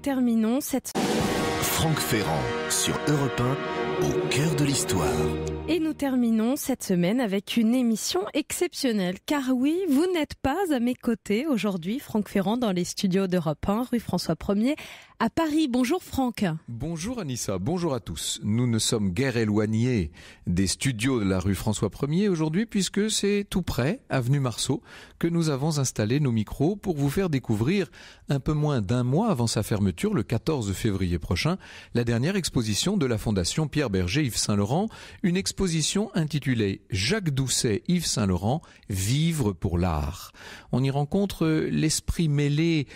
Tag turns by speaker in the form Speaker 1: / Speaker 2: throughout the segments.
Speaker 1: terminons cette... Franck Ferrand sur Europe 1, au cœur de l'histoire. Et nous terminons cette semaine avec une émission exceptionnelle. Car oui, vous n'êtes pas à mes côtés aujourd'hui, Franck Ferrand, dans les studios d'Europe 1, rue François 1er, à Paris. Bonjour Franck.
Speaker 2: Bonjour Anissa, bonjour à tous. Nous ne sommes guère éloignés des studios de la rue François 1er aujourd'hui, puisque c'est tout près, avenue Marceau, que nous avons installé nos micros pour vous faire découvrir, un peu moins d'un mois avant sa fermeture, le 14 février prochain, la dernière exposition de la Fondation Pierre Berger-Yves Saint-Laurent, une exposition exposition intitulée Jacques Doucet, Yves Saint-Laurent, Vivre pour l'art. On y rencontre euh, l'esprit mêlé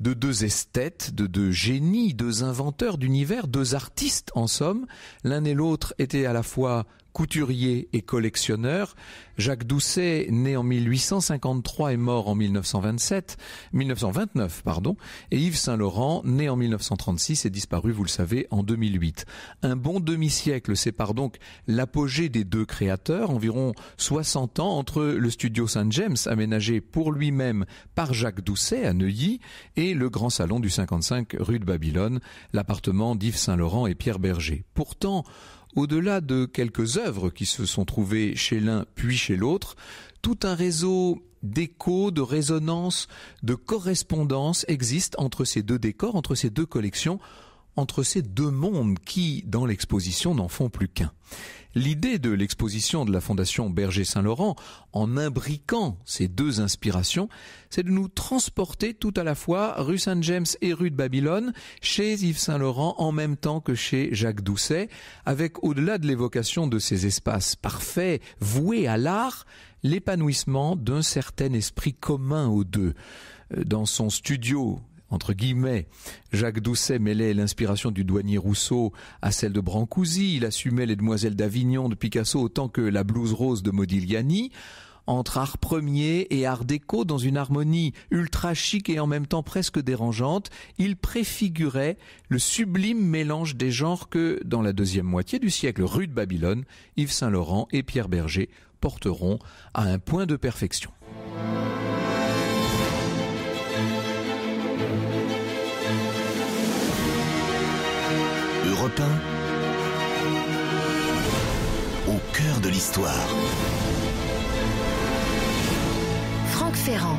Speaker 2: de deux esthètes, de deux génies, deux inventeurs d'univers, deux artistes en somme. L'un et l'autre étaient à la fois couturier et collectionneur, Jacques Doucet, né en 1853 et mort en 1927, 1929, pardon, et Yves Saint-Laurent, né en 1936 et disparu, vous le savez, en 2008. Un bon demi-siècle sépare donc l'apogée des deux créateurs, environ 60 ans, entre le studio Saint-James, aménagé pour lui-même par Jacques Doucet à Neuilly, et le grand salon du 55 rue de Babylone, l'appartement d'Yves Saint-Laurent et Pierre Berger. Pourtant, au-delà de quelques œuvres qui se sont trouvées chez l'un puis chez l'autre, tout un réseau d'échos, de résonances, de correspondances existe entre ces deux décors, entre ces deux collections, entre ces deux mondes qui, dans l'exposition, n'en font plus qu'un. L'idée de l'exposition de la Fondation Berger Saint-Laurent, en imbriquant ces deux inspirations, c'est de nous transporter tout à la fois rue Saint-James et rue de Babylone, chez Yves Saint-Laurent en même temps que chez Jacques Doucet, avec au-delà de l'évocation de ces espaces parfaits voués à l'art, l'épanouissement d'un certain esprit commun aux deux. Euh, dans son studio entre guillemets. Jacques Doucet mêlait l'inspiration du douanier Rousseau à celle de Brancusi, il assumait les demoiselles d'Avignon de Picasso autant que la blouse rose de Modigliani, entre art premier et art déco dans une harmonie ultra chic et en même temps presque dérangeante, il préfigurait le sublime mélange des genres que, dans la deuxième moitié du siècle, rue de Babylone, Yves Saint-Laurent et Pierre Berger porteront à un point de perfection. cœur de l'histoire.
Speaker 1: Franck Ferrand.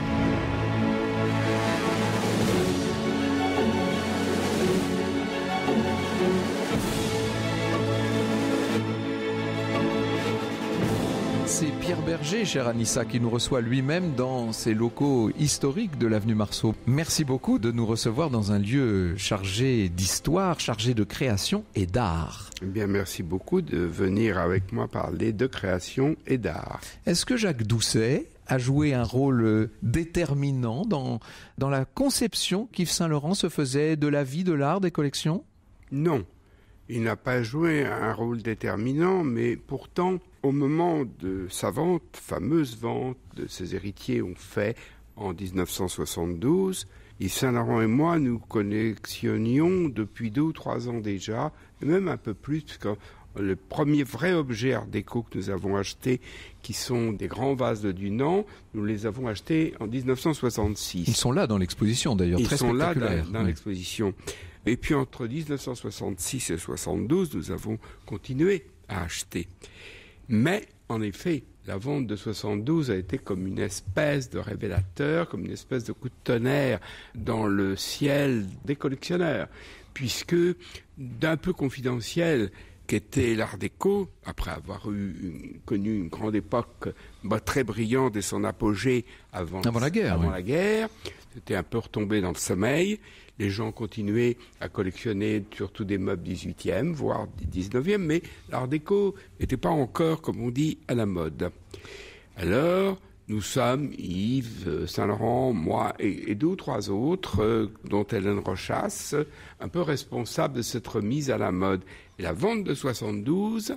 Speaker 2: Berger, cher Anissa, qui nous reçoit lui-même dans ses locaux historiques de l'avenue Marceau. Merci beaucoup de nous recevoir dans un lieu chargé d'histoire, chargé de création et d'art.
Speaker 3: Eh bien, merci beaucoup de venir avec moi parler de création et d'art.
Speaker 2: Est-ce que Jacques Doucet a joué un rôle déterminant dans, dans la conception qu'Yves Saint-Laurent se faisait de la vie, de l'art, des collections Non,
Speaker 3: il n'a pas joué un rôle déterminant, mais pourtant, au moment de sa vente, fameuse vente de ses héritiers ont fait en 1972, Yves Saint-Laurent et moi, nous connexionnions, depuis deux ou trois ans déjà, même un peu plus, puisque le premier vrai objet Art déco que nous avons acheté, qui sont des grands vases de Dunant, nous les avons achetés en 1966.
Speaker 2: Ils sont là dans l'exposition d'ailleurs, très Ils sont là dans,
Speaker 3: l'exposition. Et puis entre 1966 et 72, nous avons continué à acheter. Mais en effet, la vente de 72 a été comme une espèce de révélateur, comme une espèce de coup de tonnerre dans le ciel des collectionneurs, puisque d'un peu confidentiel qu'était l'art déco, après avoir eu connu une grande époque bah, très brillante et son apogée avant, la guerre, la guerre, c'était un peu retombé dans le sommeil les gens continuaient à collectionner surtout des meubles 18e, voire 19e, mais l'art déco n'était pas encore, comme on dit, à la mode. Alors, nous sommes, Yves, Saint-Laurent, moi et, deux ou trois autres, euh, dont Hélène Rochasse, un peu responsables de cette remise à la mode. la vente de 72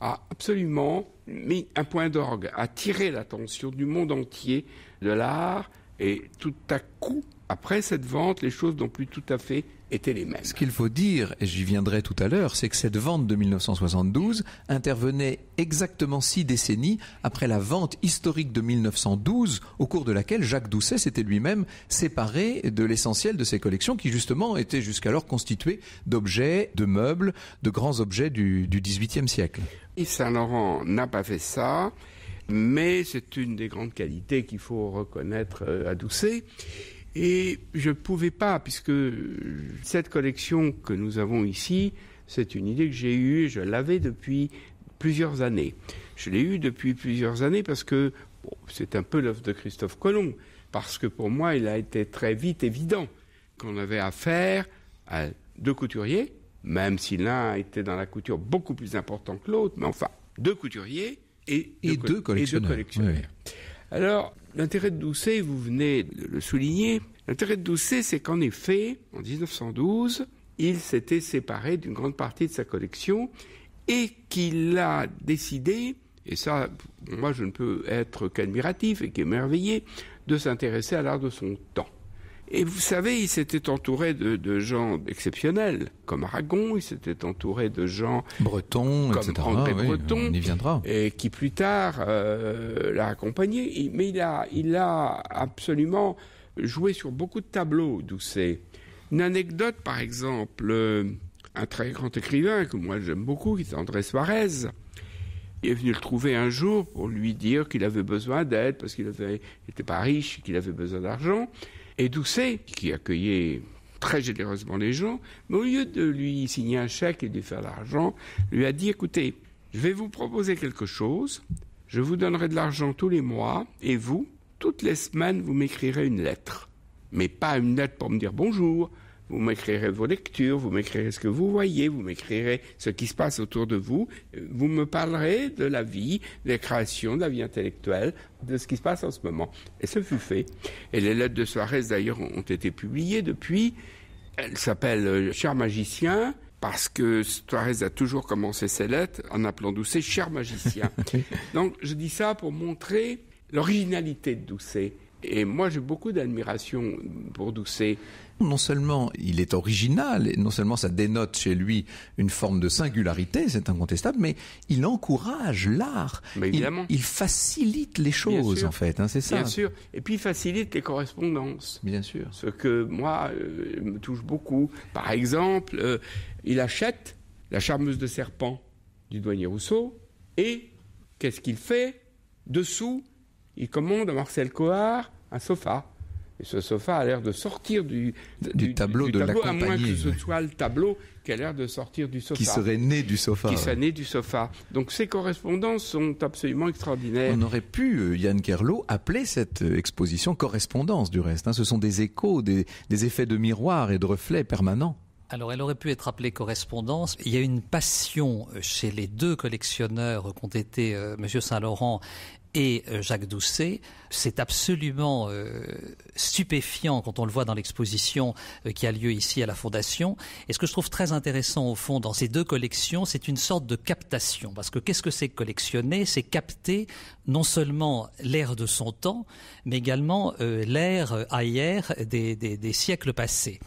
Speaker 3: a absolument mis un point d'orgue, a tiré l'attention du monde entier de l'art et tout à coup, après cette vente, les choses n'ont plus tout à fait
Speaker 2: été les mêmes. Ce qu'il faut dire, et j'y viendrai tout à l'heure, c'est que cette vente de 1972 intervenait exactement six décennies après la vente historique de 1912, au cours de laquelle Jacques Doucet s'était lui-même séparé de l'essentiel de ses collections, qui justement étaient jusqu'alors constituées d'objets, de meubles, de grands objets du, XVIIIe siècle.
Speaker 3: Yves Saint-Laurent n'a pas fait ça, mais c'est une des grandes qualités qu'il faut reconnaître euh, à Doucet et je ne pouvais pas, puisque cette collection que nous avons ici, c'est une idée que j'ai eue, je l'avais depuis plusieurs années. Je l'ai eue depuis plusieurs années parce que c'est un peu l'œuvre de Christophe Colomb, parce que pour moi, il a été très vite évident qu'on avait affaire à deux couturiers, même si l'un était dans la couture beaucoup plus important que l'autre, mais enfin, deux couturiers et, deux, collectionneurs. Alors, L'intérêt de Doucet, vous venez de le souligner, l'intérêt de Doucet, c'est qu'en effet, en 1912, il s'était séparé d'une grande partie de sa collection et qu'il a décidé, et ça, moi je ne peux être qu'admiratif et qu'émerveillé, de s'intéresser à l'art de son temps. Et vous savez, il s'était entouré de, gens exceptionnels, comme Aragon, il s'était entouré de gens bretons comme etc. André Breton, viendra. et qui plus tard euh, l'a accompagné. Mais il a, il a absolument joué sur beaucoup de tableaux, c'est Une anecdote, par exemple, euh, un très grand écrivain que moi j'aime beaucoup, qui est André Suarez, il est venu le trouver un jour pour lui dire qu'il avait besoin d'aide parce qu'il n'était pas riche, qu'il avait besoin d'argent. Et Doucet, qui accueillait très généreusement les gens, mais au lieu de lui signer un chèque et de lui faire l'argent, lui a dit écoutez, je vais vous proposer quelque chose, je vous donnerai de l'argent tous les mois, et vous, toutes les semaines, vous m'écrirez une lettre. Mais pas une lettre pour me dire bonjour, vous m'écrirez vos lectures, vous m'écrirez ce que vous voyez, vous m'écrirez ce qui se passe autour de vous. Vous me parlerez de la vie, des créations, de la vie intellectuelle, de ce qui se passe en ce moment. Et ce fut fait. Et les lettres de Suarez, d'ailleurs, ont été publiées depuis. Elles s'appellent euh, « Cher magicien parce que Suarez a toujours commencé ses lettres en appelant Doucet Cher magicien. Donc je dis ça pour montrer l'originalité de Doucet.
Speaker 2: Et moi, j'ai beaucoup d'admiration pour Doucet non seulement il est original, et non seulement ça dénote chez lui une forme de singularité, c'est incontestable, mais il encourage l'art. Bah, il, facilite les choses, en fait, hein, c'est ça. Bien sûr.
Speaker 3: Et puis il facilite les correspondances. Bien
Speaker 2: sûr. Ce que moi euh, me touche beaucoup.
Speaker 3: Par exemple, euh, il achète la charmeuse de serpent du douanier Rousseau et qu'est-ce qu'il fait Dessous, il commande à Marcel Cohard un sofa ce sofa a l'air de sortir du, du, tableau du, de tableau, la à compagnie. À moins que ce soit le tableau qui a l'air de sortir du sofa. Qui serait né du sofa. Qui serait né du sofa. Donc ces correspondances sont absolument extraordinaires. On
Speaker 2: aurait pu, euh, Yann Kerlo, appeler cette euh, exposition correspondance du reste. Hein. Ce sont des échos, des, effets de miroir et de reflets permanents.
Speaker 4: Alors elle aurait pu être appelée correspondance. Il y a une passion euh, chez les deux collectionneurs qu'ont été Monsieur Saint-Laurent et euh, Jacques Doucet, c'est absolument euh, stupéfiant quand on le voit dans l'exposition euh, qui a lieu ici à la Fondation. Et ce que je trouve très intéressant au fond dans ces deux collections, c'est une sorte de captation. Parce que qu'est-ce que c'est collectionner C'est capter non seulement l'air de son temps, mais également l'air l'ère ailleurs des, des siècles passés.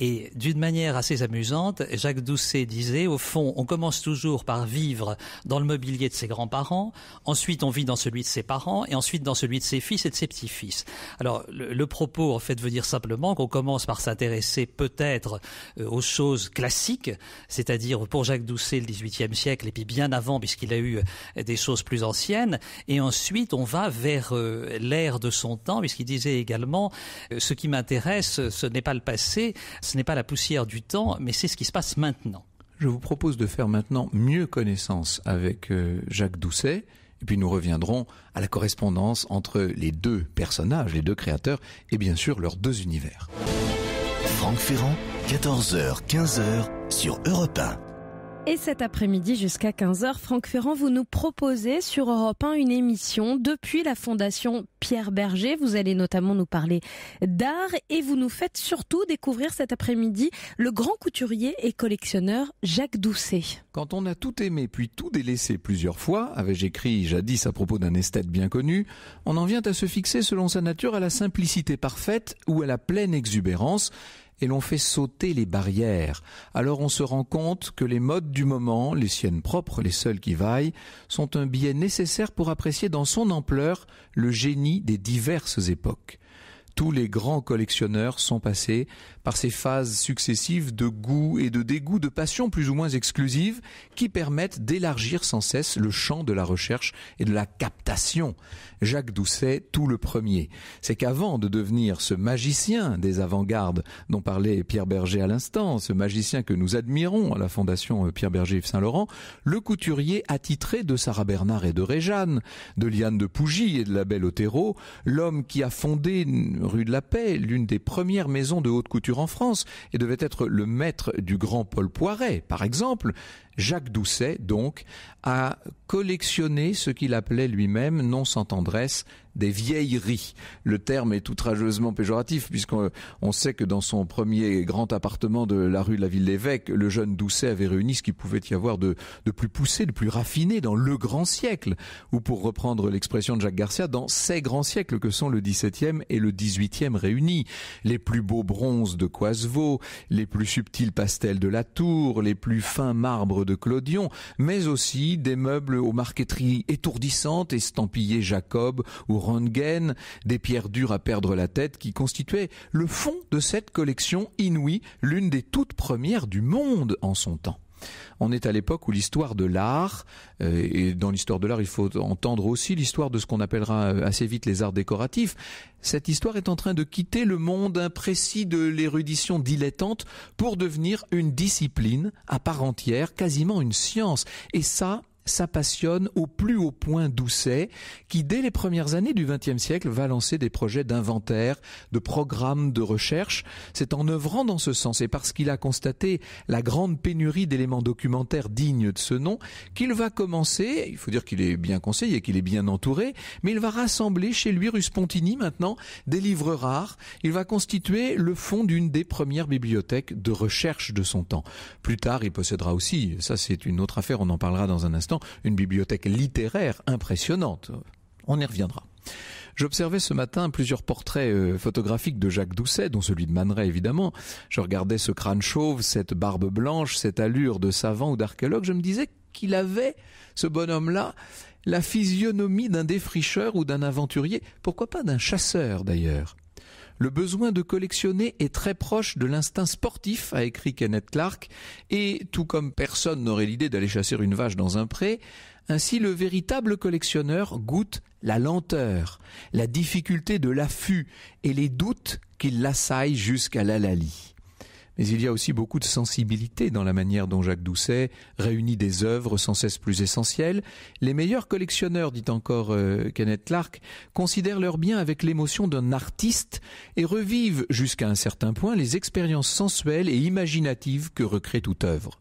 Speaker 4: Et d'une manière assez amusante, Jacques Doucet disait, au fond, on commence toujours par vivre dans le mobilier de ses grands-parents, ensuite on vit dans celui de ses parents, et ensuite dans celui de ses fils et de ses petits-fils. Alors le, propos, en fait, veut dire simplement qu'on commence par s'intéresser peut-être euh, aux choses classiques, c'est-à-dire pour Jacques Doucet le XVIIIe siècle, et puis bien avant, puisqu'il a eu euh, des choses plus anciennes, et ensuite on va vers euh, l'ère de son temps, puisqu'il disait également, ce qui m'intéresse, ce n'est pas le passé, ce n'est pas la poussière du temps, mais c'est ce qui se passe maintenant.
Speaker 2: Je vous propose de faire maintenant mieux connaissance avec euh, Jacques Doucet, et puis nous reviendrons à la correspondance entre les deux personnages, les deux créateurs, et bien sûr leurs deux univers. Franck Ferrand, 14h-15h sur Europe 1.
Speaker 1: Et cet après-midi jusqu'à 15h, Franck Ferrand, vous nous proposez sur Europe 1 une émission depuis la Fondation Pierre Berger. Vous allez notamment nous parler d'art et vous nous faites surtout découvrir cet après-midi le grand couturier et collectionneur Jacques Doucet.
Speaker 2: Quand on a tout aimé puis tout délaissé plusieurs fois, avais-je écrit jadis à propos d'un esthète bien connu, on en vient à se fixer selon sa nature à la simplicité parfaite ou à la pleine exubérance et l'on fait sauter les barrières. Alors on se rend compte que les modes du moment, les siennes propres, les seules qui vaillent, sont un biais nécessaire pour apprécier dans son ampleur le génie des diverses époques. Tous les grands collectionneurs sont passés par ces phases successives de goût et de dégoût, de passion plus ou moins exclusives, qui permettent d'élargir sans cesse le champ de la recherche et de la captation. Jacques Doucet, tout le premier. C'est qu'avant de devenir ce magicien des avant-gardes dont parlait Pierre Berger à l'instant, ce magicien que nous admirons à la Fondation Pierre Berger Yves Saint-Laurent, le couturier attitré de Sarah Bernard et de Réjeanne, de Liane de Pougy et de la Belle Otero, l'homme qui a fondé rue de la Paix, l'une des premières maisons de haute couture en France et devait être le maître du grand Paul Poiret, par exemple, Jacques Doucet, donc, a collectionné ce qu'il appelait lui-même, non sans tendresse, des vieilleries. Le terme est outrageusement péjoratif puisqu'on sait que dans son premier grand appartement de la rue de la Ville-l'Évêque, le jeune Doucet avait réuni ce qu'il pouvait y avoir de, plus poussé, de plus raffiné dans le grand siècle, ou pour reprendre l'expression de Jacques Garcia, dans ces grands siècles que sont le XVIIe et le XVIIIe réunis. Les plus beaux bronzes de Coisevaux, les plus subtils pastels de la Tour, les plus fins marbres de Clodion, mais aussi des meubles aux marqueteries étourdissantes, estampillés Jacob ou Röntgen, des pierres dures à perdre la tête qui constituaient le fond de cette collection inouïe, l'une des toutes premières du monde en son temps. On est à l'époque où l'histoire de l'art, euh, et dans l'histoire de l'art, il faut entendre aussi l'histoire de ce qu'on appellera euh, assez vite les arts décoratifs, cette histoire est en train de quitter le monde imprécis de l'érudition dilettante pour devenir une discipline à part entière, quasiment une science. Et ça, ça passionne au plus haut point Doucet, qui dès les premières années du XXe siècle va lancer des projets d'inventaire, de programmes de recherche. C'est en œuvrant dans ce sens et parce qu'il a constaté la grande pénurie d'éléments documentaires dignes de ce nom qu'il va commencer, il faut dire qu'il est bien conseillé, qu'il est bien entouré, mais il va rassembler chez lui Ruspontini maintenant des livres rares. Il va constituer le fond d'une des premières bibliothèques de recherche de son temps. Plus tard, il possédera aussi, ça c'est une autre affaire, on en parlera dans un instant, une bibliothèque littéraire impressionnante. On y reviendra. J'observais ce matin plusieurs portraits euh, photographiques de Jacques Doucet, dont celui de Maneret évidemment. Je regardais ce crâne chauve, cette barbe blanche, cette allure de savant ou d'archéologue. Je me disais qu'il avait, ce bonhomme-là, la physionomie d'un défricheur ou d'un aventurier, pourquoi pas d'un chasseur d'ailleurs. Le besoin de collectionner est très proche de l'instinct sportif, a écrit Kenneth Clark, et tout comme personne n'aurait l'idée d'aller chasser une vache dans un pré, ainsi le véritable collectionneur goûte la lenteur, la difficulté de l'affût et les doutes qui l'assaillent jusqu'à l'alalie mais il y a aussi beaucoup de sensibilité dans la manière dont Jacques Doucet réunit des œuvres sans cesse plus essentielles. Les meilleurs collectionneurs, dit encore euh, Kenneth Clark, considèrent leurs biens avec l'émotion d'un artiste et revivent jusqu'à un certain point les expériences sensuelles et imaginatives que recrée toute œuvre.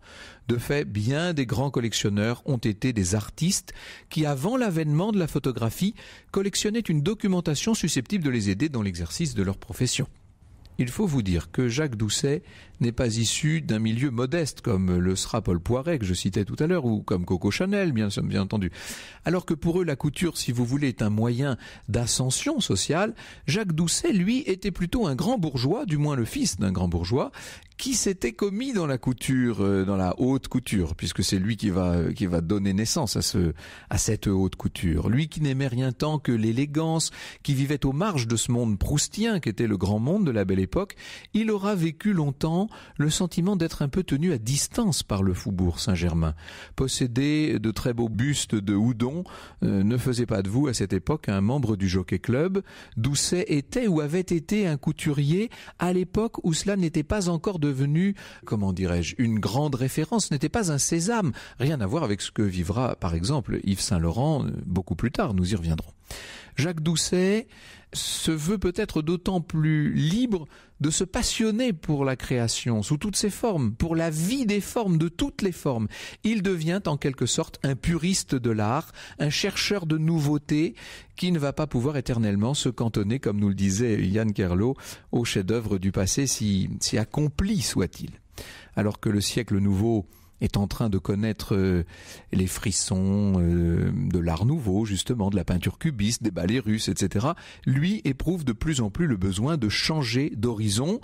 Speaker 2: De fait, bien des grands collectionneurs ont été des artistes qui, avant l'avènement de la photographie, collectionnaient une documentation susceptible de les aider dans l'exercice de leur profession. Il faut vous dire que Jacques Doucet n'est pas issu d'un milieu modeste comme le sera Paul Poiret que je citais tout à l'heure ou comme Coco Chanel bien, bien entendu. Alors que pour eux la couture si vous voulez est un moyen d'ascension sociale, Jacques Doucet lui était plutôt un grand bourgeois, du moins le fils d'un grand bourgeois qui s'était commis dans la couture, euh, dans la haute couture, puisque c'est lui qui va euh, qui va donner naissance à ce à cette haute couture. Lui qui n'aimait rien tant que l'élégance, qui vivait aux marges de ce monde proustien qui était le grand monde de la belle époque, il aura vécu longtemps le sentiment d'être un peu tenu à distance par le faubourg Saint-Germain. Possédé de très beaux bustes de Houdon euh, ne faisait pas de vous à cette époque un membre du Jockey Club. Doucet était ou avait été un couturier à l'époque où cela n'était pas encore de devenu, comment dirais-je, une grande référence, n'était pas un sésame, rien à voir avec ce que vivra par exemple Yves Saint-Laurent euh, beaucoup plus tard, nous y reviendrons. Jacques Doucet se veut peut-être d'autant plus libre de se passionner pour la création sous toutes ses formes, pour la vie des formes, de toutes les formes. Il devient en quelque sorte un puriste de l'art, un chercheur de nouveautés qui ne va pas pouvoir éternellement se cantonner, comme nous le disait Yann Kerlo, au chef-d'œuvre du passé, si, si accompli soit-il. Alors que le siècle nouveau est en train de connaître euh, les frissons euh, de l'art nouveau, justement, de la peinture cubiste, des ballets russes, etc., lui éprouve de plus en plus le besoin de changer d'horizon.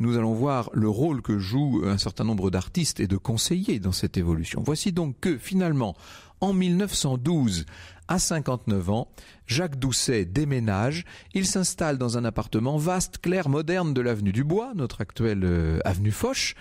Speaker 2: Nous allons voir le rôle que jouent un certain nombre d'artistes et de conseillers dans cette évolution. Voici donc que, finalement, en 1912, à 59 ans, Jacques Doucet déménage, il s'installe dans un appartement vaste, clair, moderne de l'avenue du Bois, notre actuelle euh, avenue Foch,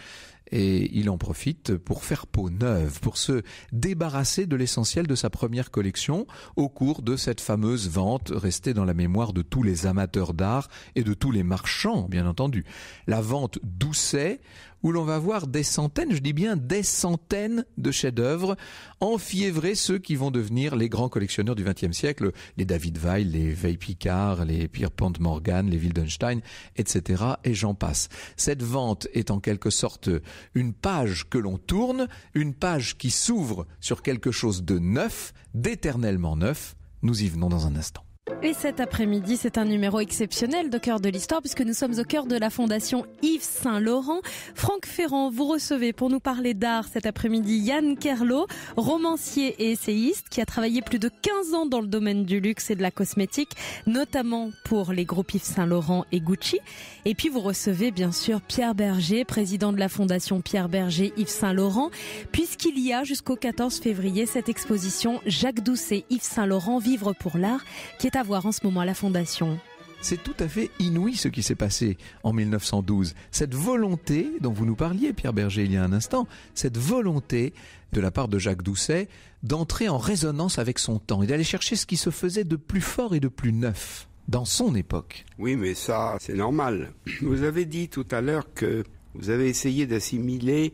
Speaker 2: et il en profite pour faire peau neuve, pour se débarrasser de l'essentiel de sa première collection au cours de cette fameuse vente restée dans la mémoire de tous les amateurs d'art et de tous les marchands, bien entendu. La vente Doucet où l'on va voir des centaines, je dis bien des centaines de chefs-d'œuvre, enfiévrer ceux qui vont devenir les grands collectionneurs du XXe siècle, les David Weil, les Veil Picard, les Pierpont Morgan, les Wildenstein, etc. et j'en passe. Cette vente est en quelque sorte une page que l'on tourne, une page qui s'ouvre sur quelque chose de neuf, d'éternellement neuf. Nous y venons dans un instant.
Speaker 1: Et cet après-midi, c'est un numéro exceptionnel de Cœur de l'Histoire puisque nous sommes au cœur de la Fondation Yves Saint-Laurent. Franck Ferrand, vous recevez pour nous parler d'art cet après-midi Yann Kerlo, romancier et essayiste qui a travaillé plus de 15 ans dans le domaine du luxe et de la cosmétique, notamment pour les groupes Yves Saint-Laurent et Gucci. Et puis vous recevez bien sûr Pierre Berger, président de la Fondation Pierre Berger Yves Saint-Laurent, puisqu'il y a jusqu'au 14 février cette exposition Jacques Doucet Yves Saint-Laurent Vivre pour l'art qui est avoir en ce moment la Fondation
Speaker 2: c'est tout à fait inouï ce qui s'est passé en 1912. Cette volonté dont vous nous parliez, Pierre Berger, il y a un instant, cette volonté de la part de Jacques Doucet d'entrer en résonance avec son temps et d'aller chercher ce qui se faisait de plus fort et de plus neuf dans son époque.
Speaker 3: Oui, mais ça, c'est normal. Vous avez dit tout à l'heure que vous avez essayé d'assimiler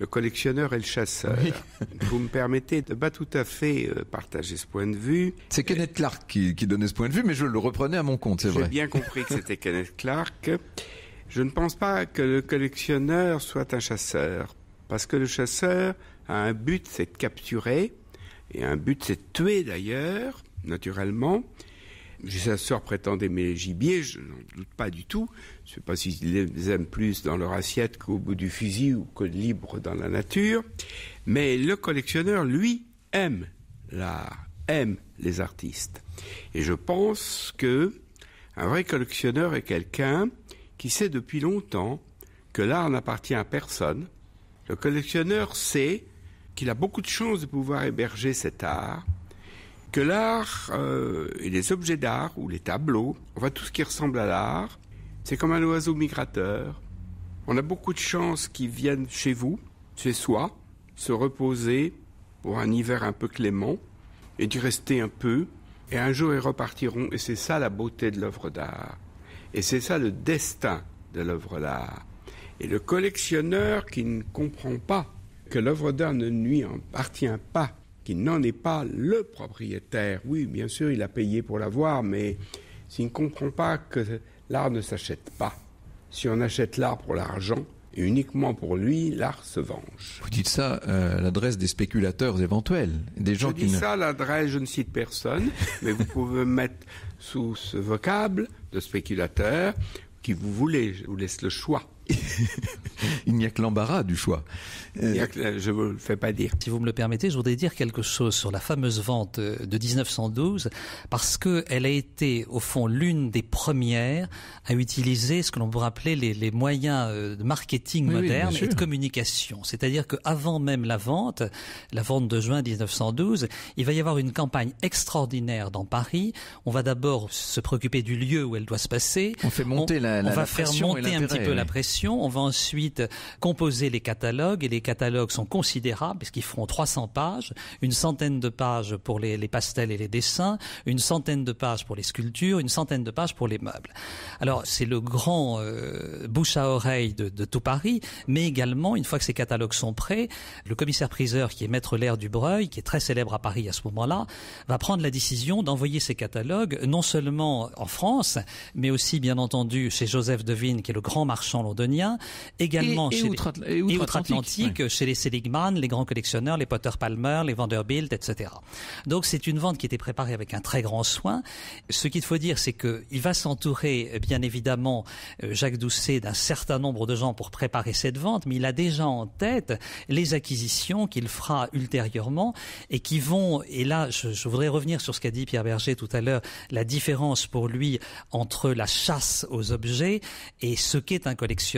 Speaker 3: le collectionneur et le chasseur. Vous me permettez de pas tout à fait euh,
Speaker 2: partager ce point de vue. C'est Kenneth Clark qui, qui, donnait ce point de vue, mais je le reprenais à mon compte, c'est vrai. J'ai bien compris que c'était
Speaker 3: Kenneth Clark. Je ne pense pas que le collectionneur soit un chasseur, parce que le chasseur a un but, c'est de capturer, et un but, c'est de tuer d'ailleurs, naturellement sa sœur prétendait mes mes gibiers, je n'en doute pas du tout. Je ne sais pas s'ils les aiment plus dans leur assiette qu'au bout du fusil ou que libre dans la nature. Mais le collectionneur, lui, aime l'art, aime les artistes. Et je pense que un vrai collectionneur est quelqu'un qui sait depuis longtemps que l'art n'appartient à personne. Le collectionneur sait qu'il a beaucoup de chances de pouvoir héberger cet art que l'art euh, et les objets d'art, ou les tableaux, voit tout ce qui ressemble à l'art, c'est comme un oiseau migrateur. On a beaucoup de chances qu'ils viennent chez vous, chez soi, se reposer pour un hiver un peu clément, et d'y rester un peu, et un jour ils repartiront, et c'est ça la beauté de l'œuvre d'art. Et c'est ça le destin de l'œuvre d'art. Et le collectionneur qui ne comprend pas que l'œuvre d'art ne lui appartient pas qui n'en est pas le propriétaire. Oui, bien sûr, il a payé pour l'avoir, mais s'il ne comprend pas que l'art ne s'achète pas, si on achète l'art pour l'argent, et uniquement pour lui, l'art se venge.
Speaker 2: Vous dites ça euh, à l'adresse des spéculateurs éventuels, des gens je qui. Je dis ne... ça
Speaker 3: l'adresse, je ne cite personne, mais vous pouvez mettre sous ce vocable de
Speaker 2: spéculateur qui vous voulez. Je vous laisse le choix. il n'y a que l'embarras du choix. Euh,
Speaker 4: je ne vous le fais pas dire. Si vous me le permettez, je voudrais dire quelque chose sur la fameuse vente euh, de 1912, parce qu'elle a été, au fond, l'une des premières à utiliser ce que l'on pourrait appeler les, moyens euh, de marketing moderne et de communication. C'est-à-dire qu'avant même la vente, la vente de juin 1912, il va y avoir une campagne extraordinaire dans Paris. On va d'abord se préoccuper du lieu où elle doit se passer. On fait monter la, la, on va faire monter un petit peu la pression on va ensuite composer les catalogues et les catalogues sont considérables puisqu'ils feront 300 pages, une centaine de pages pour les, pastels et les dessins, une centaine de pages pour les sculptures, une centaine de pages pour les meubles. Alors c'est le grand euh, bouche à oreille de, tout Paris, mais également une fois que ces catalogues sont prêts, le commissaire-priseur qui est maître l'air du Breuil, qui est très célèbre à Paris à ce moment-là, va prendre la décision d'envoyer ces catalogues non seulement en France, mais aussi bien entendu chez Joseph Devine, qui est le grand marchand également et, outre, et outre Atlantique, chez les Seligman, les grands collectionneurs, les Potter Palmer, les Vanderbilt, etc. Donc c'est une vente qui était préparée avec un très grand soin. Ce qu'il faut dire, c'est qu'il va s'entourer, bien évidemment, euh, Jacques Doucet d'un certain nombre de gens pour préparer cette vente, mais il a déjà en tête les acquisitions qu'il fera ultérieurement et qui vont, et là je voudrais revenir sur ce qu'a dit Pierre Berger tout à l'heure, la différence pour lui entre la chasse aux objets et ce qu'est un collectionneur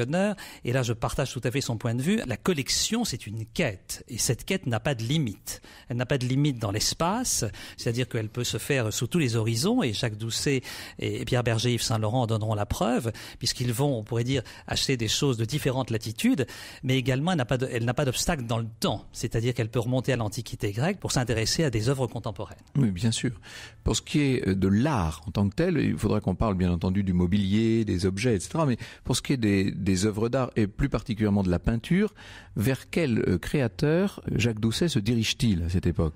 Speaker 4: et là je partage tout à fait son point de vue, la collection c'est une quête, et cette quête n'a pas de limite. Elle n'a pas de limite dans l'espace, c'est-à-dire qu'elle peut se faire sous tous les horizons, et Jacques Doucet et Pierre Berger, Yves Saint-Laurent en donneront la preuve, puisqu'ils vont, on pourrait dire, acheter des choses de différentes latitudes, mais également elle n'a pas d'obstacle dans le temps, c'est-à-dire qu'elle peut remonter à l'Antiquité grecque pour s'intéresser à des œuvres contemporaines.
Speaker 2: Oui, bien sûr. Pour ce qui est euh, de l'art en tant que tel, il faudra qu'on parle bien entendu du mobilier, des objets, etc. Mais pour ce qui est des, des œuvres d'art et plus particulièrement de la peinture, vers quel euh, créateur Jacques Doucet se dirige-t-il à cette époque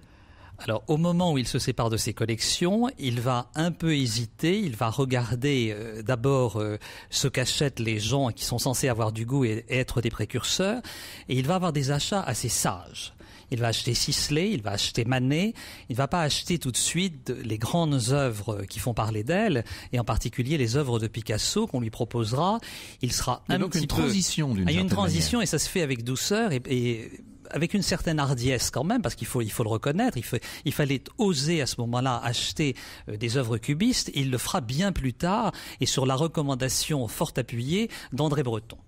Speaker 4: alors au moment où il se sépare de ses collections, il va un peu hésiter, il va regarder euh, d'abord euh, ce qu'achètent les gens qui sont censés avoir du goût et, être des précurseurs, et il va avoir des achats assez sages il va acheter Sisley, il va acheter Manet, il ne va pas acheter tout de suite les grandes œuvres qui font parler d'elle, et en particulier les œuvres de Picasso qu'on lui proposera. Il sera un donc petit ah, une transition une transition et ça se fait avec douceur et, avec une certaine hardiesse quand même, parce qu'il faut, il faut le reconnaître, il, il fallait oser à ce moment-là acheter euh, des œuvres cubistes, il le fera bien plus tard et sur la recommandation fort appuyée d'André Breton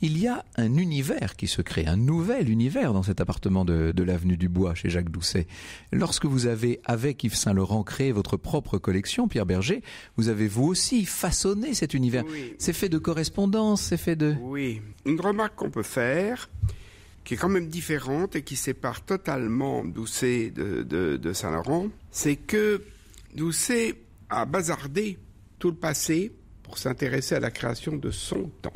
Speaker 2: il y a un univers qui se crée, un nouvel univers dans cet appartement de, l'avenue du Bois chez Jacques Doucet. Lorsque vous avez, avec Yves Saint-Laurent, créé votre propre collection, Pierre Berger, vous avez vous aussi façonné cet univers. C'est fait de correspondance, c'est fait de... Oui, une remarque qu'on peut faire,
Speaker 3: qui est quand même différente et qui sépare totalement Doucet de, de Saint-Laurent, c'est que Doucet a bazardé tout le passé pour s'intéresser à la création de son temps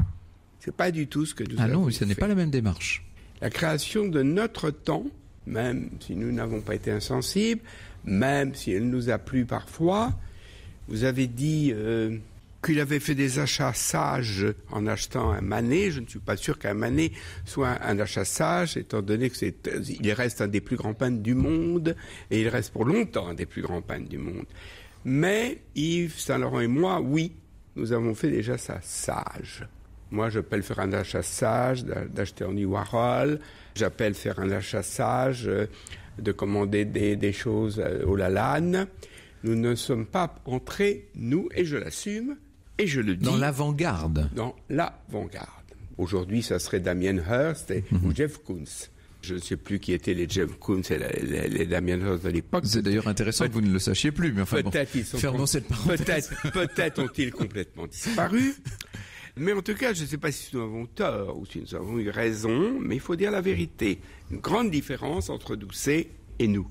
Speaker 3: n'est pas du tout ce que nous ah non,
Speaker 2: ce n'est pas la même démarche.
Speaker 3: La création de notre temps, même si nous n'avons pas été insensibles, même si elle nous a plu parfois, vous avez dit euh, qu'il avait fait des achats sages en achetant un Manet. Je ne suis pas sûr qu'un Manet soit un, achat sage, étant donné que c'est, il reste un des plus grands peintres du monde, et il reste pour longtemps un des plus grands peintres du monde. Mais Yves Saint-Laurent et moi, oui, nous avons fait déjà ça sage. Moi, j'appelle faire un achat sage, d'acheter en Iwarol. J'appelle faire un achat sage, euh, de commander des, choses euh, au Lalanne. Nous ne sommes pas entrés, nous, et je l'assume, et je
Speaker 2: le dis. Dans l'avant-garde. Dans
Speaker 3: l'avant-garde. Aujourd'hui, ça serait Damien Hirst et, ou mhm. Jeff Koons. Je ne sais plus qui étaient les Jeff Koons et les, Damien Hirst de l'époque. C'est
Speaker 2: d'ailleurs intéressant que vous ne le sachiez plus, mais enfin, peut-être sont
Speaker 3: peut être ont ils complètement disparu. Mais en tout cas, je ne sais pas si nous avons tort ou si nous avons eu raison, mais il faut dire la vérité. Une grande différence entre Doucet et nous.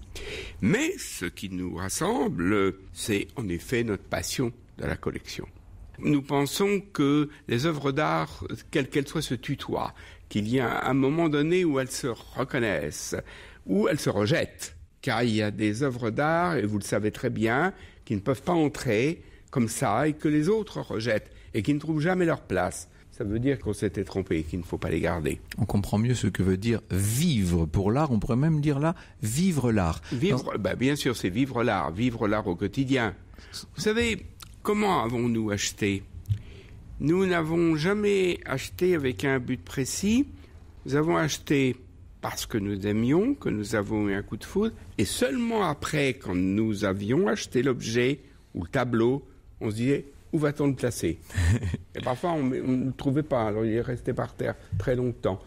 Speaker 3: Mais ce qui nous rassemble, c'est en effet notre passion de la collection. Nous pensons que les œuvres d'art, quelles qu'elles soient, se tutoient, qu'il y a un moment donné où elles se reconnaissent, où elles se rejettent, car il y a des œuvres d'art, et vous le savez très bien, qui ne peuvent pas entrer comme ça et que les autres rejettent et qui ne trouvent jamais leur place. Ça veut dire qu'on s'était trompé et qu'il ne faut pas les garder.
Speaker 2: On comprend mieux ce que veut dire vivre pour l'art. On pourrait même dire là vivre l'art.
Speaker 3: Vivre, bah, bien sûr, c'est vivre l'art, vivre l'art au quotidien. Vous savez, comment avons-nous acheté Nous n'avons jamais acheté avec un but précis. Nous avons acheté parce que nous aimions, que nous avons eu un coup de foudre, et seulement après, quand nous avions acheté l'objet ou le tableau, on se disait où va-t-on le placer Et parfois, on, ne le trouvait pas, alors il est resté par terre très longtemps.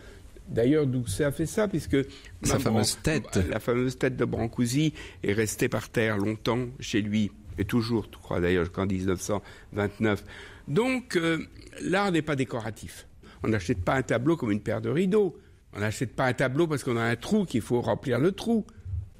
Speaker 3: D'ailleurs, Doucet a fait ça, puisque Sa fameuse tête. Bah, la fameuse tête de Brancusi est restée par terre longtemps chez lui, et toujours, tu crois d'ailleurs, jusqu'en 1929. Donc, euh, l'art n'est pas décoratif. On n'achète pas un tableau comme une paire de rideaux. On n'achète pas un tableau parce qu'on a un trou qu'il faut remplir le trou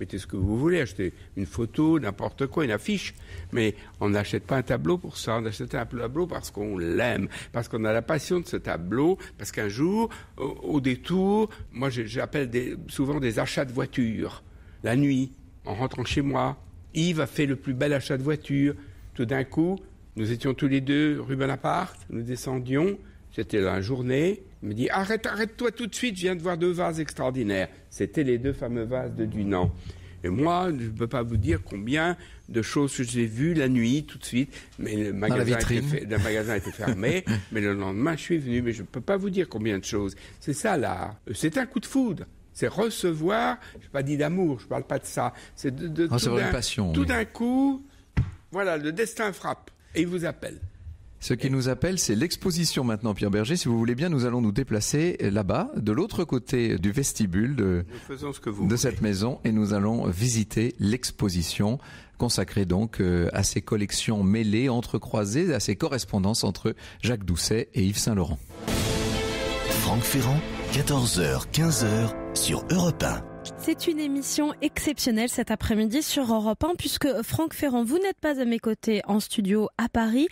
Speaker 3: mettez ce que vous voulez, achetez une photo, n'importe quoi, une affiche, mais on n'achète pas un tableau pour ça, on achète un tableau parce qu'on l'aime, parce qu'on a la passion de ce tableau, parce qu'un jour, au, détour, moi j'appelle souvent des achats de voitures, la nuit, en rentrant chez moi, Yves a fait le plus bel achat de voiture, tout d'un coup, nous étions tous les deux rue Bonaparte, nous descendions, c'était la journée. Il me dit Arrête, arrête-toi tout de suite, je viens de voir deux vases extraordinaires. C'étaient les deux fameux vases de Dunant. Et moi, je ne peux pas vous dire combien de choses j'ai vues la nuit, tout de suite. Mais le magasin, était, fermé. mais le lendemain, je suis venu. Mais je ne peux pas vous dire combien de choses. C'est ça, l'art, C'est un coup de foudre. C'est recevoir. Je n'ai pas dit d'amour, je ne parle pas de ça. C'est de, de tout d'un coup, voilà, le destin frappe et il vous appelle.
Speaker 2: Ce qui nous appelle, c'est l'exposition maintenant, Pierre Berger. Si vous voulez bien, nous allons nous déplacer là-bas, de l'autre côté du vestibule de, cette maison, et nous allons visiter l'exposition consacrée donc euh, à ces collections mêlées, entrecroisées, à ces correspondances entre Jacques Doucet et Yves Saint-Laurent. Franck Ferrand, 14h, 15h sur Europe 1.
Speaker 1: C'est une émission exceptionnelle cet après-midi sur Europe 1 puisque Franck Ferrand, vous n'êtes pas à mes côtés en studio à Paris,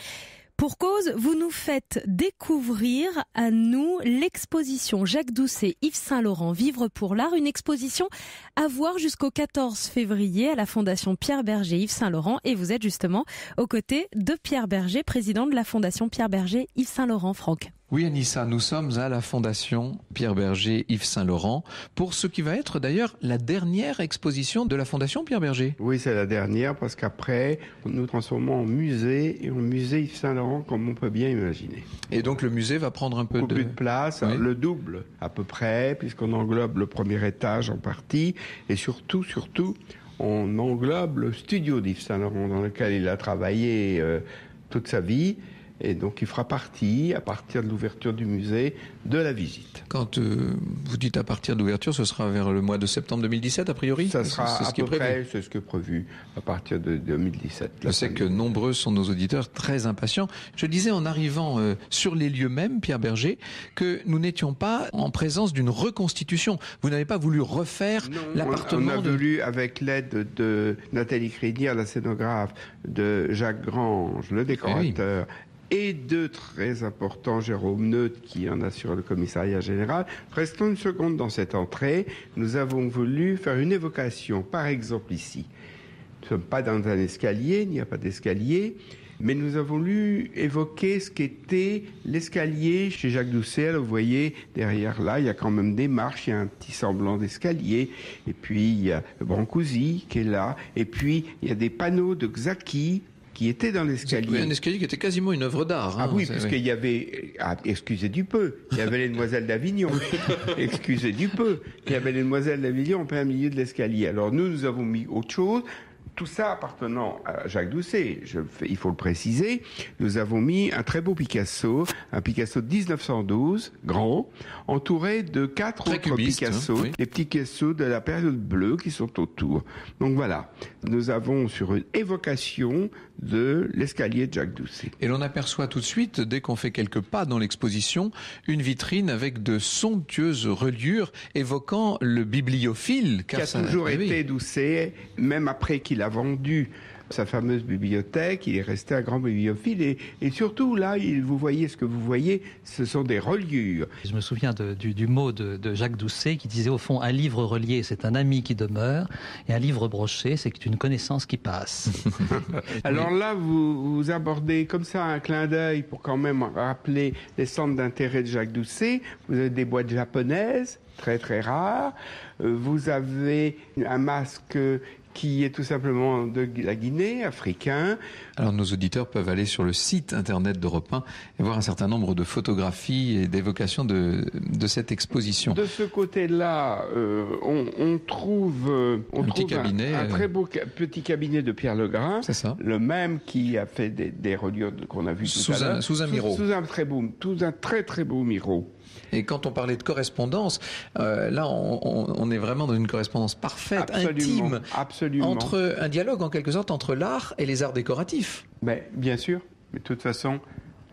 Speaker 1: pour cause, vous nous faites découvrir à nous l'exposition Jacques Doucet, Yves Saint-Laurent, Vivre pour l'art, une exposition à voir jusqu'au 14 février à la Fondation Pierre Berger Yves Saint-Laurent et vous êtes justement aux côtés de Pierre Berger, président de la Fondation Pierre Berger Yves Saint-Laurent, Franck.
Speaker 2: Oui, Anissa, nous sommes à la Fondation Pierre Berger Yves Saint-Laurent pour ce qui va être d'ailleurs la dernière exposition de la Fondation Pierre Berger. Oui, c'est
Speaker 3: la dernière parce qu'après, nous nous transformons en musée et en musée Yves Saint-Laurent comme on peut bien imaginer.
Speaker 2: Et donc le musée va prendre un peu de... plus de place, le double
Speaker 3: à peu près, puisqu'on englobe le premier étage en partie et surtout, surtout, on englobe le studio d'Yves Saint-Laurent dans lequel il a travaillé euh, toute sa vie et donc
Speaker 2: il fera partie, à partir de l'ouverture du musée, de la visite. Quand euh, vous dites à partir d'ouverture, ce sera vers le mois de septembre 2017, a priori Ça sera c'est, ce qui est prévu. c'est ce que prévu à partir de 2017. Je sais que nombreux sont nos auditeurs très impatients. Je disais en arrivant euh, sur les lieux même, Pierre Berger, que nous n'étions pas en présence d'une reconstitution. Vous n'avez pas voulu refaire non, l'appartement. On a
Speaker 3: voulu, avec l'aide de Nathalie Crédier, la scénographe, de Jacques Grange, le eh décorateur, et deux très importants, Jérôme Neut qui en assure le commissariat général. Restons une seconde dans cette entrée. Nous avons voulu faire une évocation, par exemple ici. Nous ne sommes pas dans un escalier, il n'y a pas d'escalier, mais nous avons voulu évoquer ce qu'était l'escalier chez Jacques Doucet. Vous voyez, derrière là, il y a quand même des marches, il y a un petit semblant d'escalier, et puis il y a Brancusi qui est là, et puis il y a des panneaux de Xaki était dans l'escalier. Oui, un escalier
Speaker 2: qui était quasiment une œuvre d'art. Hein, ah
Speaker 3: oui, parce qu'il y avait, ah, excusez du peu, il y avait les demoiselles d'Avignon. excusez du peu, il y avait les demoiselles d'Avignon en plein milieu de l'escalier. Alors nous, nous avons mis autre chose. Tout ça appartenant à Jacques Doucet, je, il faut le préciser, nous avons mis un très beau Picasso, un Picasso de 1912, grand, entouré de quatre autres hein, Picasso, les petits Picasso de la période bleue qui sont autour. Donc voilà, nous avons sur une évocation de l'escalier Jacques Doucet.
Speaker 2: Et l'on aperçoit tout de suite, dès qu'on fait quelques pas dans l'exposition, une vitrine avec de somptueuses reliures évoquant le bibliophile. qui a toujours
Speaker 3: eh été Doucet, même après qu'il a vendu sa fameuse bibliothèque, il est resté un grand bibliophile et, surtout là,
Speaker 4: vous voyez ce que vous voyez, ce sont des reliures. Je me souviens du, mot de, Jacques Doucet qui disait au fond un livre relié, c'est un ami qui demeure et un livre broché, c'est une connaissance qui passe. Alors
Speaker 3: là, vous, abordez comme ça un clin d'œil pour quand même rappeler les centres d'intérêt de Jacques Doucet. Vous avez des boîtes japonaises très très rares. Euh, vous avez un masque qui est tout simplement
Speaker 2: de la Guinée, africain. Alors nos auditeurs peuvent aller sur le site internet d'Europe 1 et voir un certain nombre de photographies et d'évocations de, de cette exposition.
Speaker 3: De ce côté-là, euh, on, trouve, euh, un, très beau petit cabinet de Pierre Legrin, ça. le même qui a fait des, des reliures qu'on a vues tout sous à l'heure. Sous un miro. Sous,
Speaker 2: un très beau, sous un très très beau miro. Et quand on parlait de correspondance, euh, là, on, est vraiment dans une correspondance parfaite, intime, entre un dialogue en quelque sorte entre l'art et les arts décoratifs. Mais bien sûr, mais de toute façon,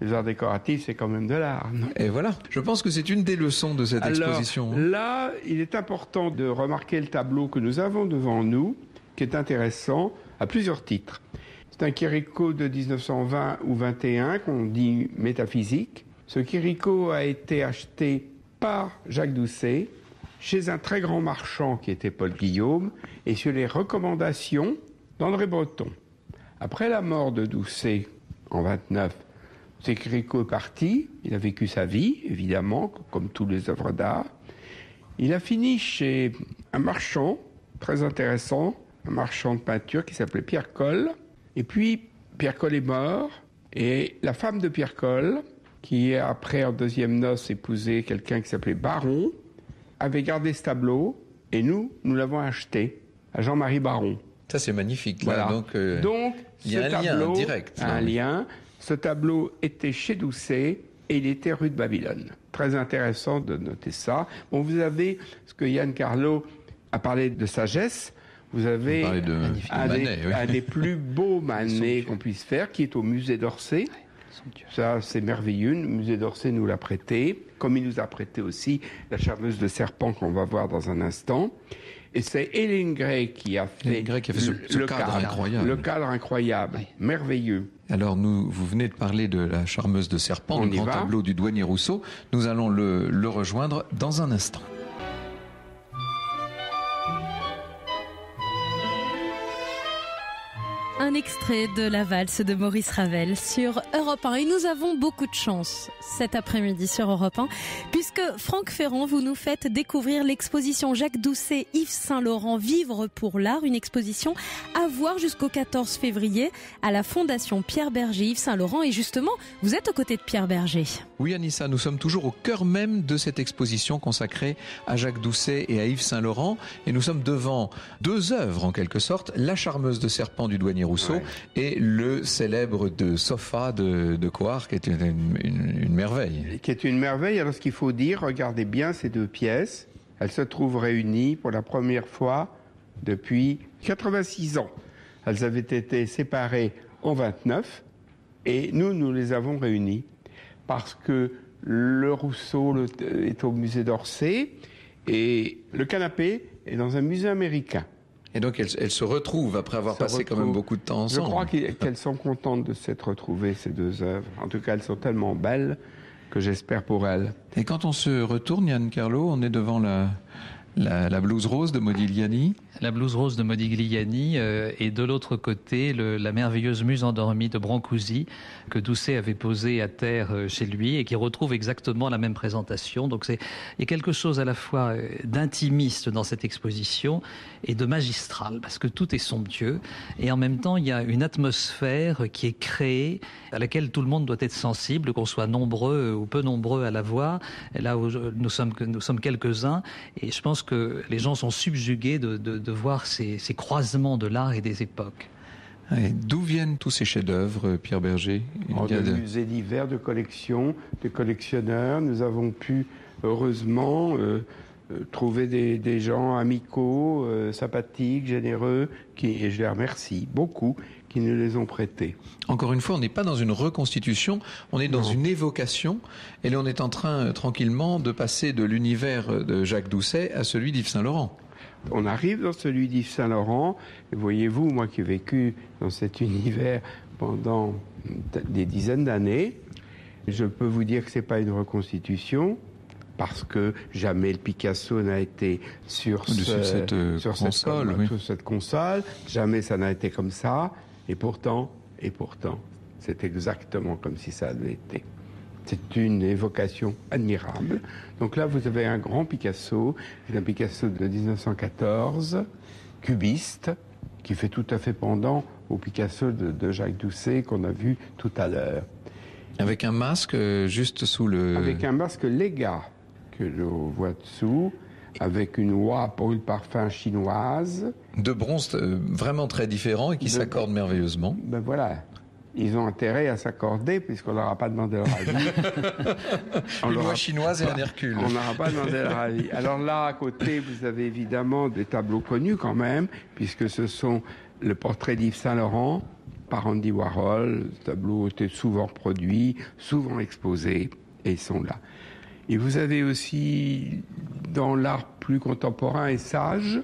Speaker 2: les arts
Speaker 3: décoratifs, c'est quand même de l'art. Et voilà, je pense que c'est une des leçons de cette Alors, exposition. Hein. Là, il est important de remarquer le tableau que nous avons devant nous, qui est intéressant à plusieurs titres. C'est un Quirico de 1920 ou 21 qu'on dit métaphysique. Ce Quirico a été acheté par Jacques Doucet chez un très grand marchand qui était Paul Guillaume et sur les recommandations d'André Breton. Après la mort de Doucet en 29, ce Quirico est parti, il a vécu sa vie, évidemment, comme tous les œuvres d'art. Il a fini chez un marchand très intéressant, un marchand de peinture qui s'appelait Pierre Colle. Et puis, Pierre Colle est mort, et la femme de Pierre Colle, qui, après en deuxième noce, épousé quelqu'un qui s'appelait Baron, hum. avait gardé ce tableau et nous, nous l'avons acheté à Jean-Marie Baron. Ça, c'est magnifique. Voilà. Euh, Donc, il y a un lien direct. Un lien. Ce tableau était chez Doucet et il était rue de Babylone. Très intéressant de noter ça. Bon, vous avez ce que Yann Carlo a parlé de sagesse. Vous avez un, des, un, des, plus beaux manets qu'on puisse faire, qui est au musée d'Orsay. Ça, c'est merveilleux. Le musée d'Orsay nous l'a prêté, comme il nous a prêté aussi la charmeuse de serpent qu'on va voir dans un instant. Et c'est Hélène Gray qui a fait, ce, le cadre, incroyable. Le cadre incroyable,
Speaker 2: merveilleux. Alors vous venez de parler de la charmeuse de serpent, On le grand tableau du douanier Rousseau. Nous allons le rejoindre dans un instant.
Speaker 1: Un extrait de la valse de Maurice Ravel sur Europe 1. Et nous avons beaucoup de chance cet après-midi sur Europe 1, puisque Franck Ferrand, vous nous faites découvrir l'exposition Jacques Doucet, Yves Saint-Laurent, Vivre pour l'art, une exposition à voir jusqu'au 14 février à la Fondation Pierre Berger, Yves Saint-Laurent. Et justement, vous êtes aux côtés de Pierre Berger.
Speaker 2: Oui, Anissa, nous sommes toujours au cœur même de cette exposition consacrée à Jacques Doucet et à Yves Saint-Laurent. Et nous sommes devant deux œuvres, en quelque sorte, La charmeuse de serpent du douanier Rousseau, et le célèbre de Sofa de, de qui est
Speaker 3: une, merveille. Qui est une merveille. Alors ce qu'il faut dire, regardez bien ces deux pièces. Elles se trouvent réunies pour la première fois depuis 86 ans. Elles avaient été séparées en 29 et nous, nous les avons réunies parce que le Rousseau est au musée d'Orsay et le canapé est dans un musée américain. Et donc elles, se retrouvent après avoir passé quand même beaucoup
Speaker 2: de temps ensemble. Je crois
Speaker 3: qu'elles sont contentes de s'être retrouvées, ces deux œuvres. En tout cas, elles sont tellement
Speaker 2: belles que j'espère pour elles. Et quand on se retourne, Yann Carlo, on est devant la, la, la blouse rose de Modigliani.
Speaker 4: La blouse rose de Modigliani euh, et de l'autre côté la merveilleuse muse endormie de Brancusi que Doucet avait posée à terre euh, chez lui et qui retrouve exactement la même présentation. Donc c'est il y a quelque chose à la fois euh, d'intimiste dans cette exposition et de magistral parce que tout est somptueux et en même temps il y a une atmosphère qui est créée à laquelle tout le monde doit être sensible, qu'on soit nombreux ou peu nombreux à la voir. là où nous sommes nous sommes quelques uns et je pense que les gens sont subjugués de de voir ces, croisements de l'art et des époques. D'où viennent tous ces chefs-d'œuvre, euh, Pierre Berger oh, y de... musées
Speaker 3: divers, de collections, de collectionneurs. Nous avons pu, heureusement, euh, euh, trouver des, gens amicaux, sympathiques, généreux, qui, et je les remercie
Speaker 2: beaucoup, qui nous les ont prêtés. Encore une fois, on n'est pas dans une reconstitution, on est dans une évocation, et là on est en train, tranquillement, de passer de l'univers de Jacques Doucet à celui d'Yves Saint-Laurent on arrive dans celui d'Yves Saint-Laurent. Voyez-vous, moi qui ai
Speaker 3: vécu dans cet univers pendant des dizaines d'années, je peux vous dire que ce n'est pas une reconstitution, parce que jamais le Picasso n'a été sur, euh, sur, cette, console, console, jamais ça n'a été comme ça, et pourtant, et pourtant, c'est exactement comme si ça avait été. C'est une évocation admirable. Donc là, vous avez un grand Picasso, un Picasso de 1914, cubiste, qui fait tout à fait pendant au Picasso de, Jacques Doucet qu'on a vu tout à l'heure. Avec un masque euh, juste sous le... Avec un masque Lega, que l'on voit dessous avec une oie pour une parfum chinoise. De bronze euh, vraiment très différent et qui s'accorde merveilleusement. Ben voilà, ils ont intérêt à s'accorder puisqu'on n'aura pas demandé leur avis.
Speaker 4: Une loi chinoise et un Hercule. On n'aura pas demandé leur avis. Alors là,
Speaker 3: à côté, vous avez évidemment des tableaux connus quand même, puisque ce sont le portrait d'Yves Saint-Laurent par Andy Warhol. Ce tableau était souvent produit, souvent exposé, et ils sont là. Et vous avez aussi, dans l'art plus contemporain et sage,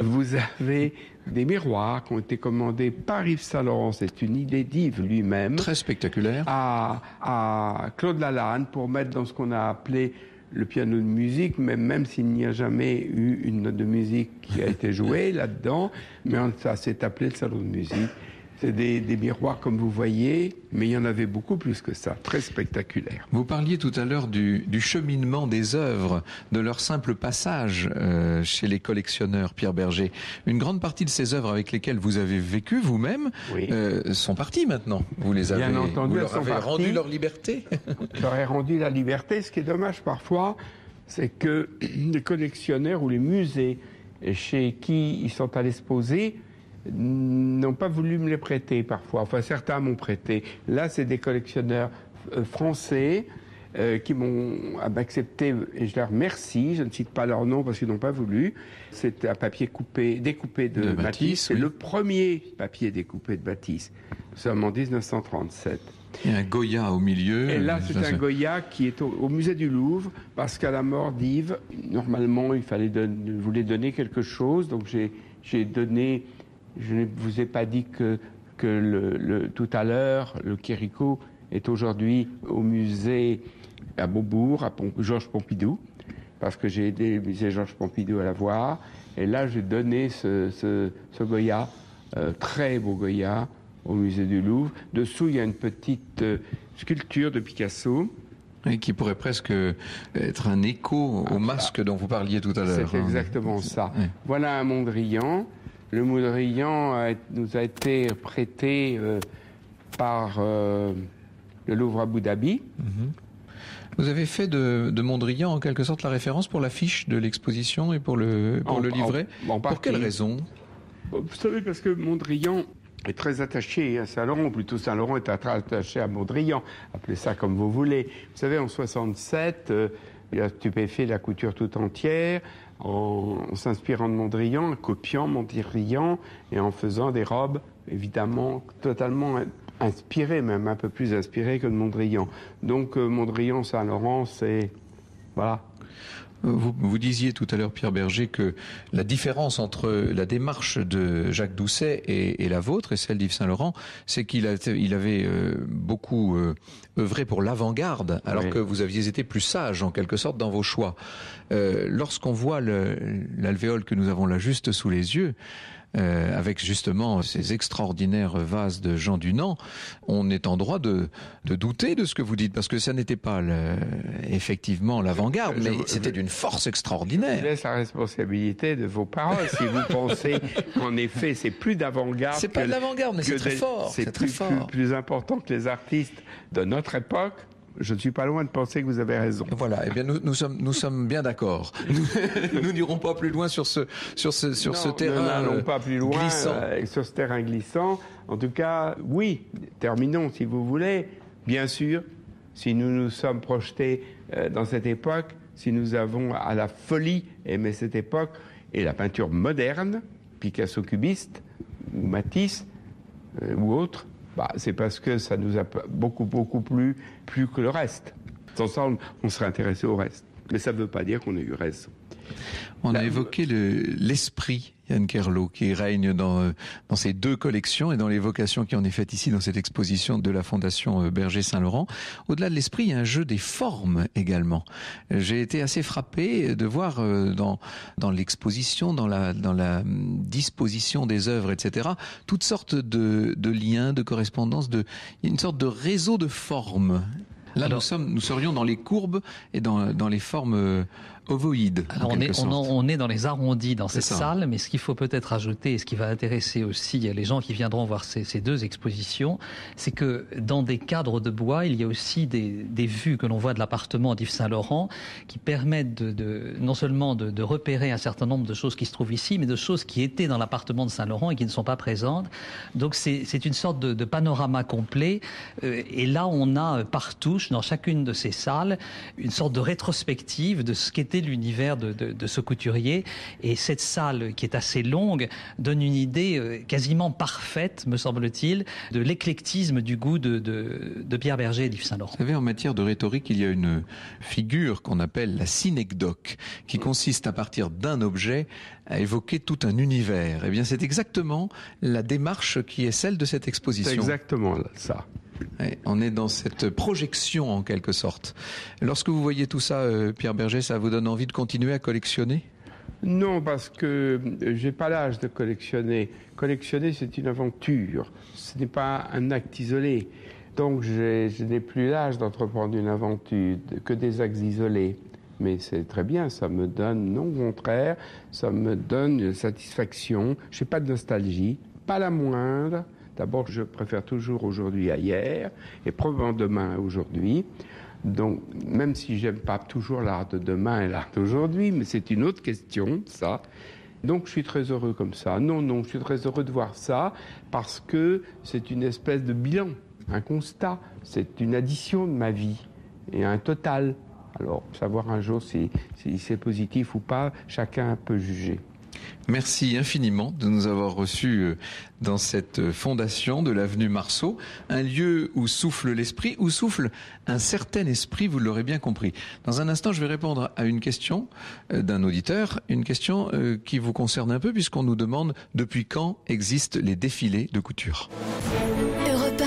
Speaker 3: vous avez des miroirs qui ont été commandés par Yves Saint-Laurent, c'est une idée d'Yves lui-même. Très spectaculaire. À, Claude Lalanne pour mettre dans ce qu'on a appelé le piano de musique, même même s'il n'y a jamais eu une note de musique qui a été jouée là-dedans, mais ça s'est appelé le salon de musique. C'est des, miroirs comme vous voyez, mais il y en avait beaucoup plus que ça, très
Speaker 2: spectaculaire. Vous parliez tout à l'heure du, cheminement des œuvres, de leur simple passage euh, chez les collectionneurs, Pierre Berger. Une grande partie de ces œuvres avec lesquelles vous avez vécu vous-même euh, sont parties maintenant. Vous les avez, Bien entendu, vous leur rendu leur liberté.
Speaker 3: leur ai rendu la liberté, ce qui est dommage parfois, c'est que les collectionneurs ou les musées chez qui ils sont allés se n'ont pas voulu me les prêter parfois. Enfin, certains m'ont prêté. Là, c'est des collectionneurs euh, français euh, qui m'ont ah, bah, accepté et je leur remercie. Je ne cite pas leur nom parce qu'ils n'ont pas voulu. C'est un papier coupé, découpé de, bâtisse. C'est le premier papier découpé de Matisse. Nous sommes en 1937.
Speaker 2: Et un Goya au milieu. Et
Speaker 3: là, euh, c'est un Goya qui est au, musée du Louvre, parce qu'à la mort d'Yves, normalement, il fallait voulait donner quelque chose. Donc, j'ai donné je ne vous ai pas dit que, tout à l'heure, le Quirico est aujourd'hui au musée à Beaubourg, à Georges Pompidou, parce que j'ai aidé le musée Georges Pompidou à la voir. Et là, j'ai donné ce, ce, Goya, euh, très beau Goya, au musée du Louvre. Dessous, il y a une petite euh, sculpture de
Speaker 2: Picasso. qui pourrait presque être un écho au ah, masque dont vous parliez tout à l'heure. Hein. C'est exactement ça.
Speaker 3: Voilà un Mondrian. Le Mondrian nous a été prêté euh, par euh, le Louvre Abu Dhabi.
Speaker 2: Mm-hmm. Vous avez fait de, Mondrian en quelque sorte la référence pour l'affiche de l'exposition et pour le, pour le livret. pour quelle raison
Speaker 3: Vous savez, parce que Mondrian est très attaché à Saint-Laurent, ou plutôt Saint-Laurent est attaché à Mondrian, appelez ça comme vous voulez. Vous savez, en 67, euh, il a stupéfié la couture tout entière, en s'inspirant de Mondrian, en copiant Mondrian et en faisant des robes évidemment totalement inspirées, même un peu plus inspirées que de Mondrian.
Speaker 2: Donc euh, Mondrian Saint-Laurent, c'est voilà. Vous, disiez tout à l'heure, Pierre Berger, que la différence entre la démarche de Jacques Doucet et, la vôtre, et celle d'Yves Saint-Laurent, c'est qu'il avait euh, beaucoup euh, œuvré pour l'avant-garde, alors que vous aviez été plus sage, en quelque sorte, dans vos choix. Euh, lorsqu'on voit l'alvéole que nous avons là juste sous les yeux, euh, avec justement ces extraordinaires vases de Jean Dunant, on est en droit de, douter de ce que vous dites, parce que ça n'était pas effectivement l'avant-garde, mais c'était d'une force extraordinaire. Je vous
Speaker 3: laisse la responsabilité de vos paroles. si vous pensez qu'en effet, c'est plus d'avant-garde. C'est pas de l'avant-garde, mais c'est très fort. C'est plus important que les artistes de notre époque je ne suis pas loin de penser que vous avez raison. Voilà, eh bien nous, sommes nous sommes bien d'accord.
Speaker 2: Nous, n'irons pas plus loin sur ce sur ce sur ce terrain non, euh, pas plus loin glissant. Euh,
Speaker 3: sur ce terrain glissant. En tout cas, oui, terminons si vous voulez. Bien sûr, si nous nous sommes projetés euh, dans cette époque, si nous avons à la folie aimé cette époque et la peinture moderne, Picasso cubiste ou Matisse ou autre, bah, c'est parce que ça nous a beaucoup, beaucoup plu, plus que le reste. Ensemble, on, serait intéressé au reste. Mais ça ne veut pas dire qu'on ait eu raison.
Speaker 2: On a ben, évoqué l'esprit, Yann Kerlo, qui règne dans, dans ces deux collections et dans l'évocation qui en est faite ici dans cette exposition de la Fondation euh, Berger Saint-Laurent. Au-delà de l'esprit, il y a un jeu des formes également. Euh, j'ai été assez frappé de voir euh, dans, dans l'exposition, dans la, dans la hum, disposition des œuvres, etc., toutes sortes de, liens, de correspondances, de, une sorte de réseau de formes. Là, nous, nous serions dans les courbes et dans les formes ovoïde. on, est, on,
Speaker 4: est, dans les arrondis dans cette salle, mais ce qu'il faut peut-être ajouter et ce qui va intéresser aussi les gens qui viendront voir ces, deux expositions, c'est que dans des cadres de bois, il y a aussi des, vues que l'on voit de l'appartement d'Yves Saint-Laurent qui permettent de, non seulement de, repérer un certain nombre de choses qui se trouvent ici, mais de choses qui étaient dans l'appartement de Saint-Laurent et qui ne sont pas présentes. Donc c'est une sorte de, panorama complet. Euh, et là, on a euh, par touche, dans chacune de ces salles, une sorte de rétrospective de ce qu'était l'univers de, ce couturier. Et cette salle, qui est assez longue, donne une idée euh, quasiment parfaite, me semble-t-il, de l'éclectisme du goût de, Pierre Berger et d'Yves Saint-Laurent. Vous savez, en
Speaker 2: matière de rhétorique, il y a une figure qu'on appelle la synecdoque, qui consiste à partir d'un objet à évoquer tout un univers. Eh bien, c'est exactement la démarche qui est celle de cette exposition. C'est exactement ça on est dans cette projection en quelque sorte. Lorsque vous voyez tout ça, euh, Pierre Berger, ça vous donne envie de continuer à collectionner non, parce que euh, j'ai pas l'âge de collectionner. Collectionner, c'est une
Speaker 3: aventure. Ce n'est pas un acte isolé. Donc, je n'ai plus l'âge d'entreprendre une aventure, que des actes isolés. Mais c'est très bien, ça me donne, non contraire, ça me donne une satisfaction. Je n'ai pas de nostalgie, pas la moindre. D'abord, je préfère toujours aujourd'hui à hier et probablement demain à aujourd'hui. Donc, même si j'aime pas toujours l'art de demain et l'art d'aujourd'hui, mais c'est une autre question, ça. Donc, je suis très heureux comme ça. Non, non, je suis très heureux de voir ça parce que c'est une espèce de bilan, un constat, c'est une addition de ma vie et un total. Alors, savoir un jour si c'est positif ou pas,
Speaker 2: chacun peut juger. Merci infiniment de nous avoir reçus euh, dans cette euh, fondation de l'avenue Marceau, un lieu où souffle l'esprit, où souffle un certain esprit, vous l'aurez bien compris. Dans un instant, je vais répondre à une question euh, d'un auditeur, une question qui vous concerne un peu puisqu'on nous demande depuis quand existent les défilés de couture.
Speaker 1: Europe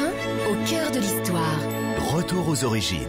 Speaker 1: au cœur de l'histoire.
Speaker 2: Retour aux origines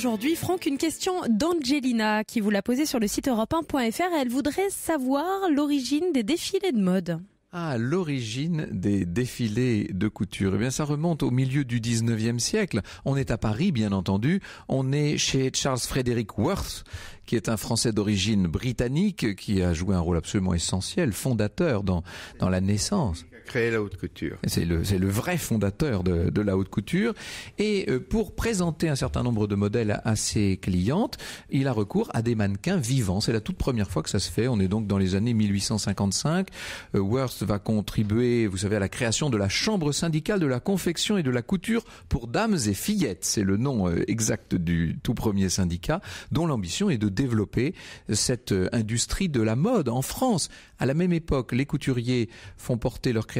Speaker 1: aujourd'hui. Franck, une question d'Angelina qui vous l'a posée sur le site europe1.fr. Elle voudrait savoir l'origine des défilés de mode.
Speaker 2: Ah, l'origine des défilés de couture. Eh bien, ça remonte au milieu du 19e siècle. On est à Paris, bien entendu. On est chez Charles Frederick Worth, qui est un Français d'origine britannique, qui a joué un rôle absolument essentiel, fondateur dans, dans la naissance. Créer la haute couture. C'est le, c'est le vrai fondateur de, de, la haute couture. Et euh, pour présenter un certain nombre de modèles à ses clientes, il a recours à des mannequins vivants. C'est la toute première fois que ça se fait. On est donc dans les années 1855. Euh, Worth va contribuer, vous savez, à la création de la chambre syndicale de la confection et de la couture pour dames et fillettes. C'est le nom euh, exact du tout premier syndicat dont l'ambition est de développer cette industrie de la mode en France. À la même époque, les couturiers font porter leur création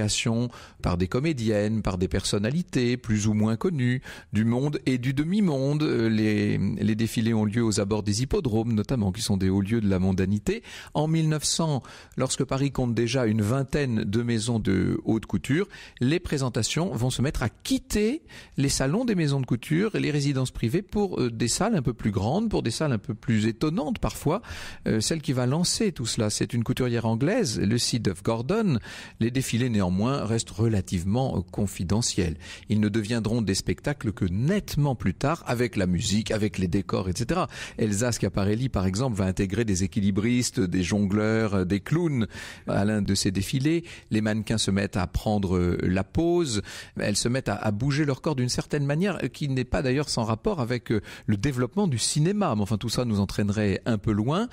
Speaker 2: par des comédiennes, par des personnalités plus ou moins connues du monde et du demi-monde. Euh, les, défilés ont lieu aux abords des hippodromes notamment, qui sont des hauts lieux de la mondanité. En 1900, lorsque Paris compte déjà une vingtaine de maisons de haute couture, les présentations vont se mettre à quitter les salons des maisons de couture et les résidences privées pour euh, des salles un peu plus grandes, pour des salles un peu plus étonnantes parfois. Euh, celle qui va lancer tout cela, c'est une couturière anglaise, le site of Gordon. Les défilés néanmoins restent relativement euh, confidentiels. Ils ne deviendront des spectacles que nettement plus tard, avec la musique, avec les décors, etc. Elsa Schiaparelli, par exemple, va intégrer des équilibristes, des jongleurs, euh, des clowns euh, à l'un de ses défilés. Les mannequins se mettent à prendre la pose, elles se mettent à, bouger leur corps d'une certaine manière qui n'est pas d'ailleurs sans rapport avec le développement du cinéma. Mais enfin, tout ça nous entraînerait un peu loin.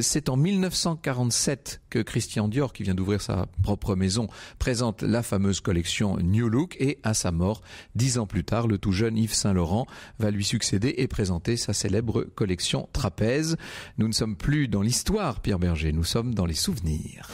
Speaker 2: C'est en 1947 que Christian Dior, qui vient d'ouvrir sa propre maison, présente la fameuse collection New Look et à sa mort, dix ans plus tard, le tout jeune Yves Saint-Laurent va lui succéder et présenter sa célèbre collection Trapèze. Nous ne sommes plus dans l'histoire, Pierre Berger, nous sommes dans les souvenirs.